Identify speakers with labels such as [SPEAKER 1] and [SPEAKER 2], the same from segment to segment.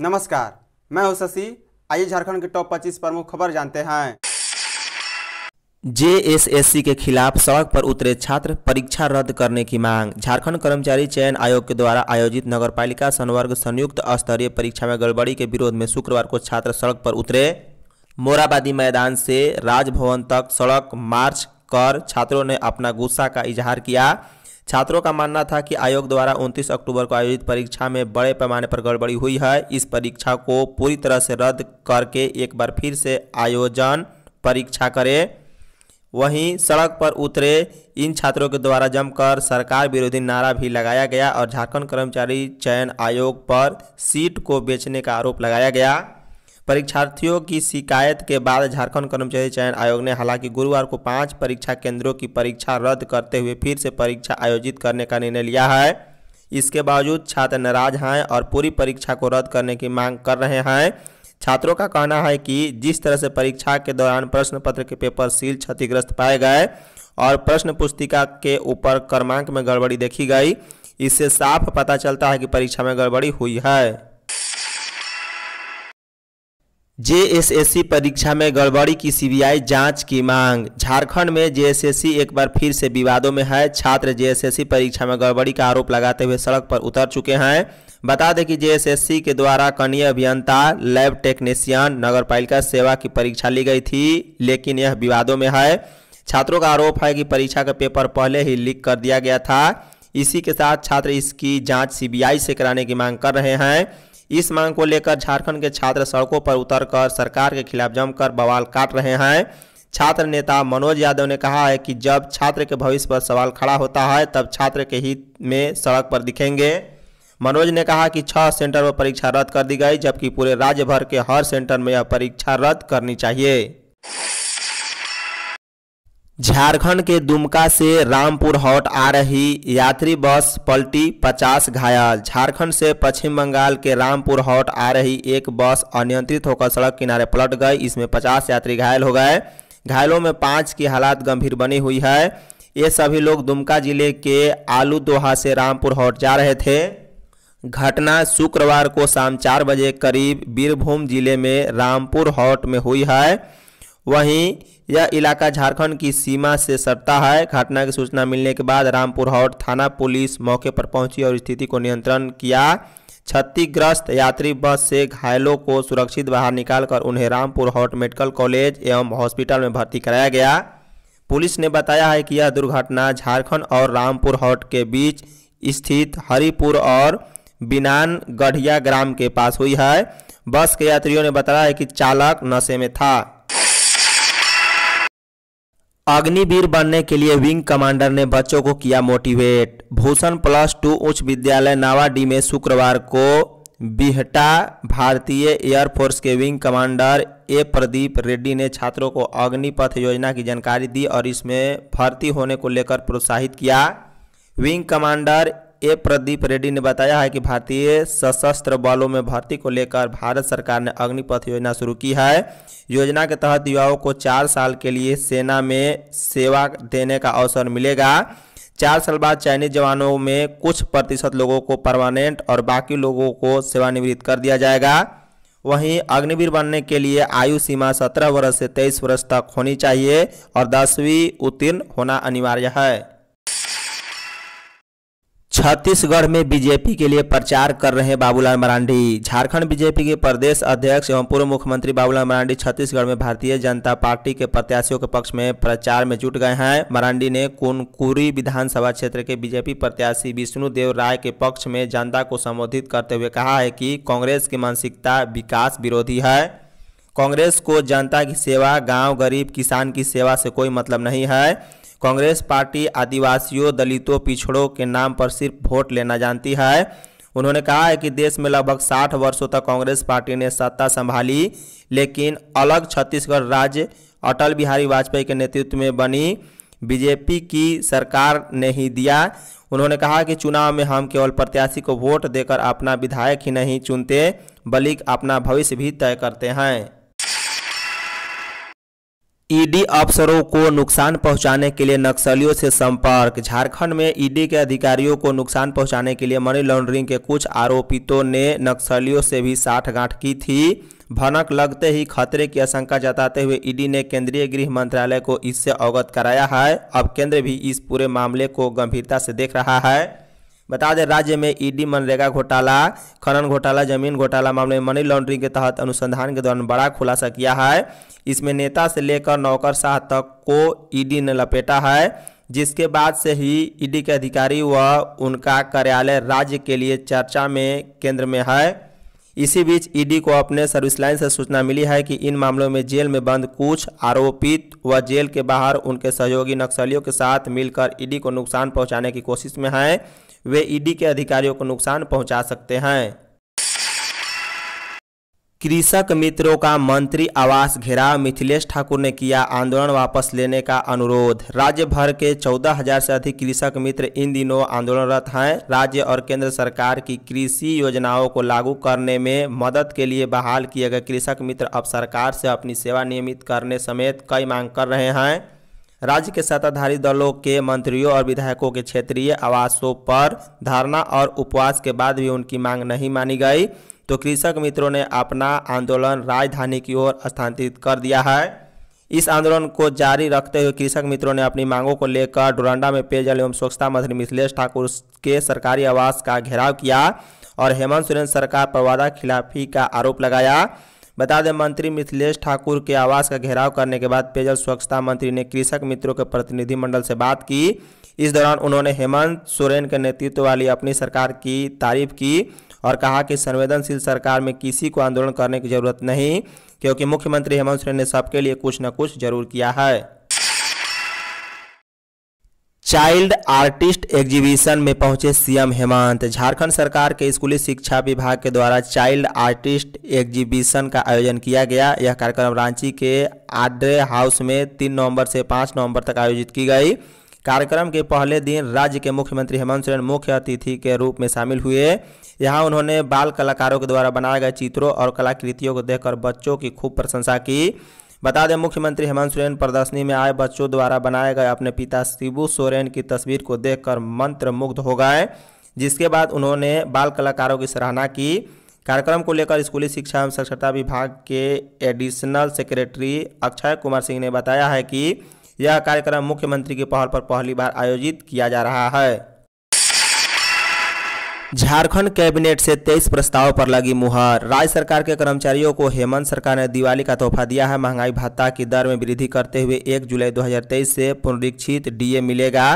[SPEAKER 1] नमस्कार मैं हूं शशि आइए झारखंड के टॉप 25 प्रमुख खबर जानते हैं जेएसएससी के खिलाफ सड़क पर उतरे छात्र परीक्षा रद्द करने की मांग झारखंड कर्मचारी चयन आयोग के द्वारा आयोजित नगरपालिका संवर्ग संयुक्त स्तरीय परीक्षा में गड़बड़ी के विरोध में शुक्रवार को छात्र सड़क पर उतरे मोराबादी मैदान से राजभवन तक सड़क मार्च कर छात्रों ने अपना गुस्सा का इजहार किया छात्रों का मानना था कि आयोग द्वारा 29 अक्टूबर को आयोजित परीक्षा में बड़े पैमाने पर गड़बड़ी हुई है इस परीक्षा को पूरी तरह से रद्द करके एक बार फिर से आयोजन परीक्षा करें वहीं सड़क पर उतरे इन छात्रों के द्वारा जमकर सरकार विरोधी नारा भी लगाया गया और झारखंड कर्मचारी चयन आयोग पर सीट को बेचने का आरोप लगाया गया परीक्षार्थियों की शिकायत के बाद झारखंड कर्मचारी चयन आयोग ने हालांकि गुरुवार को पांच परीक्षा केंद्रों की परीक्षा रद्द करते हुए फिर से परीक्षा आयोजित करने का निर्णय लिया है इसके बावजूद छात्र नाराज हैं और पूरी परीक्षा को रद्द करने की मांग कर रहे हैं छात्रों का कहना है कि जिस तरह से परीक्षा के दौरान प्रश्न पत्र के पेपर सील क्षतिग्रस्त पाए गए और प्रश्न पुस्तिका के ऊपर क्रमांक में गड़बड़ी देखी गई इससे साफ पता चलता है कि परीक्षा में गड़बड़ी हुई है जेएसएससी परीक्षा में गड़बड़ी की सीबीआई जांच की मांग झारखंड में जेएसएससी एक बार फिर से विवादों में है छात्र जेएसएससी परीक्षा में गड़बड़ी का आरोप लगाते हुए सड़क पर उतर चुके हैं बता दें कि जेएसएससी के द्वारा कनीय अभियंता लैब टेक्नीशियन नगरपालिका सेवा की परीक्षा ली गई थी लेकिन यह विवादों में है छात्रों का आरोप है कि परीक्षा का पेपर पहले ही लीक कर दिया गया था इसी के साथ छात्र इसकी जाँच सी से कराने की मांग कर रहे हैं इस मांग को लेकर झारखंड के छात्र सड़कों पर उतरकर सरकार के खिलाफ जमकर बवाल काट रहे हैं छात्र नेता मनोज यादव ने कहा है कि जब छात्र के भविष्य पर सवाल खड़ा होता है तब छात्र के हित में सड़क पर दिखेंगे मनोज ने कहा कि छह सेंटर पर परीक्षा रद्द कर दी गई जबकि पूरे राज्य भर के हर सेंटर में यह परीक्षा रद्द करनी चाहिए झारखंड के दुमका से रामपुर हॉट आ रही यात्री बस पलटी पचास घायल झारखंड से पश्चिम बंगाल के रामपुर हॉट आ रही एक बस अनियंत्रित होकर सड़क किनारे पलट गई इसमें पचास यात्री घायल हो गए घायलों में पाँच की हालात गंभीर बनी हुई है ये सभी लोग दुमका जिले के आलू दोहा से रामपुर हॉट जा रहे थे घटना शुक्रवार को शाम चार बजे करीब बीरभूम जिले में रामपुर हॉट में हुई है वहीं यह इलाका झारखंड की सीमा से सटता है घटना की सूचना मिलने के बाद रामपुर हॉट थाना पुलिस मौके पर पहुंची और स्थिति को नियंत्रण किया क्षतिग्रस्त यात्री बस से घायलों को सुरक्षित बाहर निकालकर उन्हें रामपुर हॉट मेडिकल कॉलेज एवं हॉस्पिटल में भर्ती कराया गया पुलिस ने बताया है कि यह दुर्घटना झारखंड और रामपुर हॉट के बीच स्थित हरिपुर और बिनान गढ़िया ग्राम के पास हुई है बस के यात्रियों ने बताया है कि चालक नशे में था अग्निवीर बनने के लिए विंग कमांडर ने बच्चों को किया मोटिवेट भूषण प्लस टू उच्च विद्यालय नावाडी में शुक्रवार को बिहटा भारतीय एयरफोर्स के wing commander A Pradeep Reddy ने छात्रों को अग्निपथ योजना की जानकारी दी और इसमें भर्ती होने को लेकर प्रोत्साहित किया wing commander A Pradeep Reddy ने बताया है कि भारतीय सशस्त्र बलों में भर्ती को लेकर भारत सरकार ने अग्निपथ योजना शुरू की है योजना के तहत युवाओं को चार साल के लिए सेना में सेवा देने का अवसर मिलेगा चार साल बाद चाइनीज जवानों में कुछ प्रतिशत लोगों को परमानेंट और बाकी लोगों को सेवानिवृत्त कर दिया जाएगा वहीं अग्निवीर बनने के लिए आयु सीमा 17 वर्ष से 23 वर्ष तक होनी चाहिए और दसवीं उत्तीर्ण होना अनिवार्य है छत्तीसगढ़ में बीजेपी के लिए प्रचार कर रहे हैं बाबूलाल मरांडी झारखंड बीजेपी के प्रदेश अध्यक्ष एवं पूर्व मुख्यमंत्री बाबूलाल मरांडी छत्तीसगढ़ में भारतीय जनता पार्टी के प्रत्याशियों के पक्ष में प्रचार में जुट गए हैं मरांडी ने कुनकुरी विधानसभा क्षेत्र के बीजेपी प्रत्याशी विष्णुदेव राय के पक्ष में जनता को संबोधित करते हुए कहा है कि कांग्रेस की मानसिकता विकास विरोधी है कांग्रेस को जनता की सेवा गाँव गरीब किसान की सेवा से कोई मतलब नहीं है कांग्रेस पार्टी आदिवासियों दलितों पिछड़ों के नाम पर सिर्फ वोट लेना जानती है उन्होंने कहा है कि देश में लगभग 60 वर्षों तक कांग्रेस पार्टी ने सत्ता संभाली लेकिन अलग छत्तीसगढ़ राज्य अटल बिहारी वाजपेयी के नेतृत्व में बनी बीजेपी की सरकार ने ही दिया उन्होंने कहा कि चुनाव में हम केवल प्रत्याशी को वोट देकर अपना विधायक ही नहीं चुनते बल्कि अपना भविष्य भी तय करते हैं ईडी अफसरों को नुकसान पहुंचाने के लिए नक्सलियों से संपर्क झारखंड में ईडी के अधिकारियों को नुकसान पहुंचाने के लिए मनी लॉन्ड्रिंग के कुछ आरोपितों ने नक्सलियों से भी साठगांठ की थी भनक लगते ही खतरे की आशंका जताते हुए ईडी ने केंद्रीय गृह मंत्रालय को इससे अवगत कराया है अब केंद्र भी इस पूरे मामले को गंभीरता से देख रहा है बता दें राज्य में ईडी मनरेगा घोटाला खनन घोटाला जमीन घोटाला मामले में मनी लॉन्ड्रिंग के तहत अनुसंधान के दौरान बड़ा खुलासा किया है इसमें नेता से लेकर नौकर शाह तक को ईडी ने लपेटा है जिसके बाद से ही ईडी के अधिकारी व उनका कार्यालय राज्य के लिए चर्चा में केंद्र में है इसी बीच ईडी को अपने सर्विस लाइन से सूचना मिली है कि इन मामलों में जेल में बंद कुछ आरोपित व जेल के बाहर उनके सहयोगी नक्सलियों के साथ मिलकर ईडी को नुकसान पहुंचाने की कोशिश में हैं वे ईडी e के अधिकारियों को नुकसान पहुंचा सकते हैं कृषक मित्रों का मंत्री आवास घेराव मिथिलेश ठाकुर ने किया आंदोलन वापस लेने का अनुरोध राज्य भर के 14,000 से अधिक कृषक मित्र इन दिनों आंदोलनरत हैं राज्य और केंद्र सरकार की कृषि योजनाओं को लागू करने में मदद के लिए बहाल किए गए कृषक मित्र अब सरकार से अपनी सेवा नियमित करने समेत कई मांग कर रहे हैं राज्य के सत्ताधारी दलों के मंत्रियों और विधायकों के क्षेत्रीय आवासों पर धारणा और उपवास के बाद भी उनकी मांग नहीं मानी गई तो कृषक मित्रों ने अपना आंदोलन राजधानी की ओर स्थानांतरित कर दिया है इस आंदोलन को जारी रखते हुए कृषक मित्रों ने अपनी मांगों को लेकर डोरंडा में पेयजल एवं स्वच्छता मंत्री मिथिलेश ठाकुर के सरकारी आवास का घेराव किया और हेमंत सोरेन सरकार पर वादा खिलाफी का आरोप लगाया बता दें मंत्री मिथिलेश ठाकुर के आवास का घेराव करने के बाद पेयजल स्वच्छता मंत्री ने कृषक मित्रों के प्रतिनिधिमंडल से बात की इस दौरान उन्होंने हेमंत सोरेन के नेतृत्व वाली अपनी सरकार की तारीफ की और कहा कि संवेदनशील सरकार में किसी को आंदोलन करने की जरूरत नहीं क्योंकि मुख्यमंत्री हेमंत सोरेन ने सबके लिए कुछ न कुछ जरूर किया है चाइल्ड आर्टिस्ट एग्जीबिशन में पहुंचे सीएम हेमंत झारखंड सरकार के स्कूली शिक्षा विभाग के द्वारा चाइल्ड आर्टिस्ट एग्जीबिशन का आयोजन किया गया यह कार्यक्रम रांची के आड्रे हाउस में तीन नवंबर से पाँच नवंबर तक आयोजित की गई कार्यक्रम के पहले दिन राज्य के मुख्यमंत्री हेमंत सोरेन मुख्य अतिथि के रूप में शामिल हुए यहाँ उन्होंने बाल कलाकारों के द्वारा बनाए गए चित्रों और कलाकृतियों को देखकर बच्चों की खूब प्रशंसा की बता दें मुख्यमंत्री हेमंत सोरेन प्रदर्शनी में आए बच्चों द्वारा बनाए गए अपने पिता शिबू सोरेन की तस्वीर को देखकर मंत्रमुग्ध हो गए जिसके बाद उन्होंने बाल कलाकारों की सराहना की कार्यक्रम को लेकर स्कूली शिक्षा एवं साक्षरता विभाग के एडिशनल सेक्रेटरी अक्षय कुमार सिंह ने बताया है कि यह कार्यक्रम मुख्यमंत्री की पहल पर पहली बार आयोजित किया जा रहा है झारखंड कैबिनेट से 23 प्रस्ताव पर लगी मुहर राज्य सरकार के कर्मचारियों को हेमंत सरकार ने दिवाली का तोहफा दिया है महंगाई भत्ता की दर में वृद्धि करते हुए 1 जुलाई 2023 से पुनरीक्षित डीए मिलेगा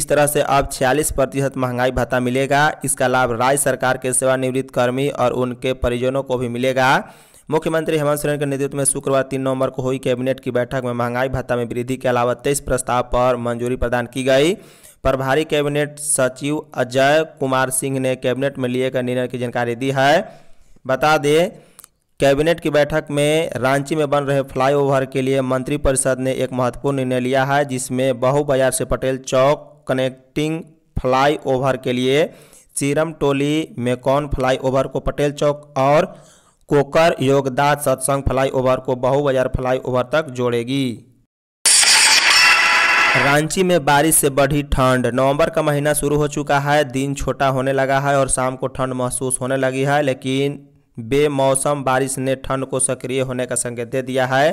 [SPEAKER 1] इस तरह से अब 46 प्रतिशत महंगाई भत्ता मिलेगा इसका लाभ राज्य सरकार के सेवानिवृत्त कर्मी और उनके परिजनों को भी मिलेगा मुख्यमंत्री हेमंत सोरेन के नेतृत्व में शुक्रवार तीन नवंबर को हुई कैबिनेट की बैठक में महंगाई भत्ता में वृद्धि के अलावा तेईस प्रस्ताव पर मंजूरी प्रदान की गई प्रभारी कैबिनेट सचिव अजय कुमार सिंह ने कैबिनेट में लिए गए निर्णय की जानकारी दी है बता दें कैबिनेट की बैठक में रांची में बन रहे फ्लाईओवर के लिए मंत्रिपरिषद ने एक महत्वपूर्ण निर्णय लिया है जिसमें बहु बाजार से पटेल चौक कनेक्टिंग फ्लाईओवर के लिए सीरम टोली मेकॉन फ्लाईओवर को पटेल चौक और कोकर योगदास सत्संग फ्लाईओवर को बहु बाजार फ्लाईओवर तक जोड़ेगी रांची में बारिश से बढ़ी ठंड नवंबर का महीना शुरू हो चुका है दिन छोटा होने लगा है और शाम को ठंड महसूस होने लगी है लेकिन बेमौसम बारिश ने ठंड को सक्रिय होने का संकेत दे दिया है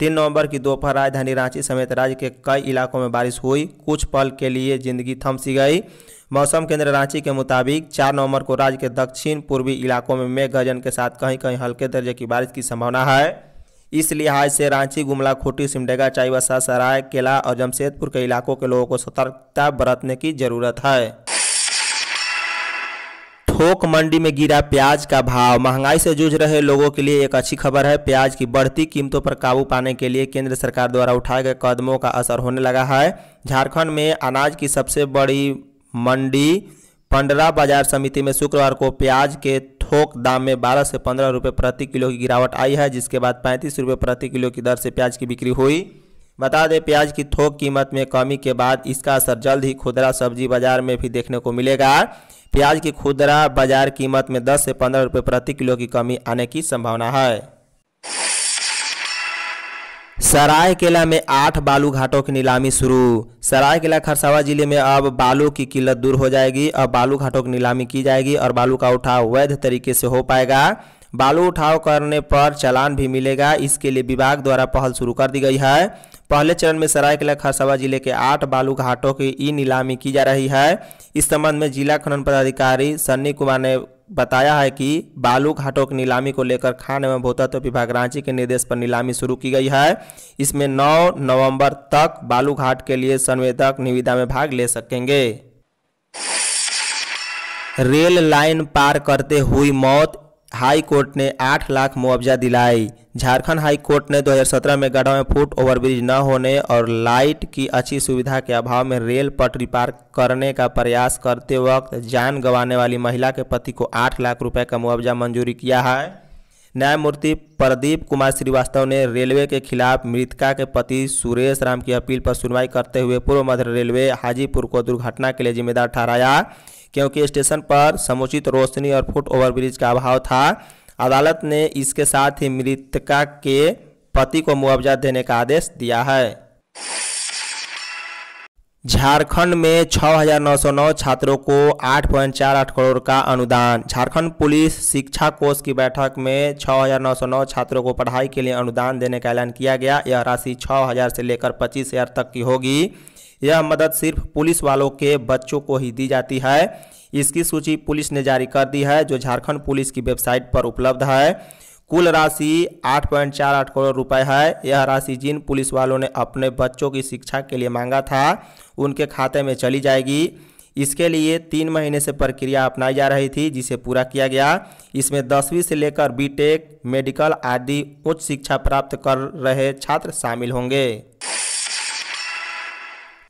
[SPEAKER 1] तीन नवंबर की दोपहर राजधानी रांची समेत राज्य के कई इलाकों में बारिश हुई कुछ पल के लिए जिंदगी थम सी गई मौसम केंद्र रांची के मुताबिक चार नवंबर को राज्य के दक्षिण पूर्वी इलाकों में मेघ गर्जन के साथ कहीं कहीं हल्के दर्जे की बारिश की संभावना है इस लिहाज से रांची गुमला खूटी सिमडेगा चाईबसा सराय केला और जमशेदपुर के इलाकों के लोगों को सतर्कता बरतने की जरूरत है थोक मंडी में गिरा प्याज का भाव महंगाई से जूझ रहे लोगों के लिए एक अच्छी खबर है प्याज की बढ़ती कीमतों पर काबू पाने के लिए केंद्र सरकार द्वारा उठाए गए कदमों का असर होने लगा है झारखंड में अनाज की सबसे बड़ी मंडी पंडरा बाजार समिति में शुक्रवार को प्याज के थोक दाम में 12 से 15 रुपये प्रति किलो की गिरावट आई है जिसके बाद पैंतीस रुपये प्रति किलो की दर से प्याज की बिक्री हुई बता दें प्याज की थोक कीमत में कमी के बाद इसका असर जल्द ही खुदरा सब्जी बाजार में भी देखने को मिलेगा प्याज की खुदरा बाजार कीमत में 10 से 15 रुपये प्रति किलो की कमी आने की संभावना है सरायकेला में आठ बालू घाटों की नीलामी शुरू सरायकेला खरसावा जिले में अब बालू की किल्लत दूर हो जाएगी अब बालू घाटों की नीलामी की जाएगी और बालू का उठाव वैध तरीके से हो पाएगा बालू उठाव करने पर चालान भी मिलेगा इसके लिए विभाग द्वारा पहल शुरू कर दी गई है पहले चरण में सरायकेला खरसावा जिले के आठ बालू घाटों की ई नीलामी की जा रही है इस संबंध में जिला खनन पदाधिकारी सन्नी कुमार ने बताया है कि बालू घाटों की नीलामी को लेकर खान एवं भूतत्व विभाग रांची के निर्देश पर नीलामी शुरू की गई है इसमें 9 नवंबर तक बालू घाट के लिए संवेदक निविदा में भाग ले सकेंगे रेल लाइन पार करते हुई मौत हाई कोर्ट ने 8 लाख मुआवजा दिलाई झारखंड हाई कोर्ट ने 2017 में गढ़ा में फुट ओवरब्रिज न होने और लाइट की अच्छी सुविधा के अभाव में रेल पटरी पार करने का प्रयास करते वक्त जान गंवाने वाली महिला के पति को 8 लाख रुपए का मुआवजा मंजूरी किया है न्यायमूर्ति प्रदीप कुमार श्रीवास्तव ने रेलवे के खिलाफ मृतका के पति सुरेश राम की अपील पर सुनवाई करते हुए पूर्व मध्य रेलवे हाजीपुर को दुर्घटना के लिए जिम्मेदार ठहराया क्योंकि स्टेशन पर समुचित रोशनी और फुट ओवरब्रिज का अभाव था अदालत ने इसके साथ ही मृतका के पति को मुआवजा देने का आदेश दिया है झारखंड में 6,909 छात्रों को 8.48 करोड़ का अनुदान झारखंड पुलिस शिक्षा कोष की बैठक में 6,909 छात्रों को पढ़ाई के लिए अनुदान देने का ऐलान किया गया यह राशि 6,000 से लेकर 25,000 तक की होगी यह मदद सिर्फ पुलिस वालों के बच्चों को ही दी जाती है इसकी सूची पुलिस ने जारी कर दी है जो झारखंड पुलिस की वेबसाइट पर उपलब्ध है कुल राशि 8.48 करोड़ रुपए है यह राशि जिन पुलिस वालों ने अपने बच्चों की शिक्षा के लिए मांगा था उनके खाते में चली जाएगी इसके लिए तीन महीने से प्रक्रिया अपनाई जा रही थी जिसे पूरा किया गया इसमें दसवीं से लेकर बीटेक मेडिकल आदि उच्च शिक्षा प्राप्त कर रहे छात्र शामिल होंगे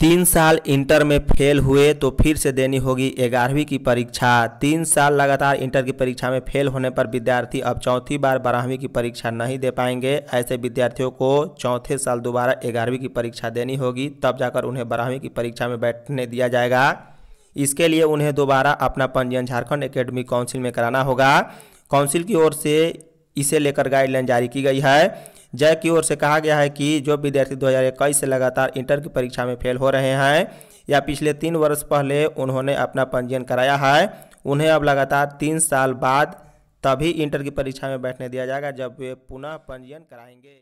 [SPEAKER 1] तीन साल इंटर में फेल हुए तो फिर से देनी होगी ग्यारहवीं की परीक्षा तीन साल लगातार इंटर की परीक्षा में फेल होने पर विद्यार्थी अब चौथी बार बारहवीं की परीक्षा नहीं दे पाएंगे ऐसे विद्यार्थियों को चौथे साल दोबारा ग्यारहवीं की परीक्षा देनी होगी तब जाकर उन्हें बारहवीं की परीक्षा में बैठने दिया जाएगा इसके लिए उन्हें दोबारा अपना पंजीयन झारखंड एकेडमी काउंसिल में कराना होगा काउंसिल की ओर से इसे लेकर गाइडलाइन जारी की गई है जय की ओर से कहा गया है कि जो विद्यार्थी दो से लगातार इंटर की परीक्षा में फेल हो रहे हैं या पिछले तीन वर्ष पहले उन्होंने अपना पंजीयन कराया है उन्हें अब लगातार तीन साल बाद तभी इंटर की परीक्षा में बैठने दिया जाएगा जब वे पुनः पंजीयन कराएंगे